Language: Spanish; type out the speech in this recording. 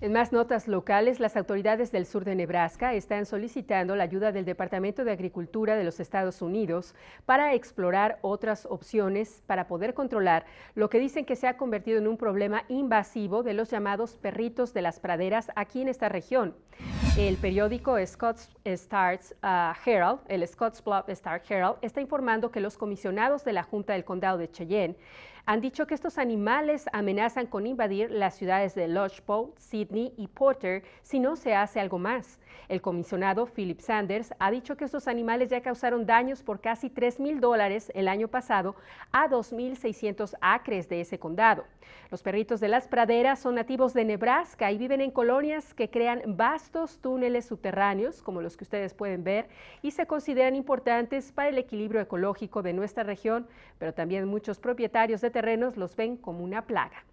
En más notas locales, las autoridades del sur de Nebraska están solicitando la ayuda del Departamento de Agricultura de los Estados Unidos para explorar otras opciones para poder controlar lo que dicen que se ha convertido en un problema invasivo de los llamados perritos de las praderas aquí en esta región el periódico Scots Starts uh, Herald, el Scots Star Herald, está informando que los comisionados de la Junta del Condado de Cheyenne han dicho que estos animales amenazan con invadir las ciudades de Lodgepole, Sydney y Porter si no se hace algo más. El comisionado Philip Sanders ha dicho que estos animales ya causaron daños por casi 3 mil dólares el año pasado a 2.600 acres de ese condado. Los perritos de las praderas son nativos de Nebraska y viven en colonias que crean vastos túneles subterráneos, como los que ustedes pueden ver, y se consideran importantes para el equilibrio ecológico de nuestra región, pero también muchos propietarios de terrenos los ven como una plaga.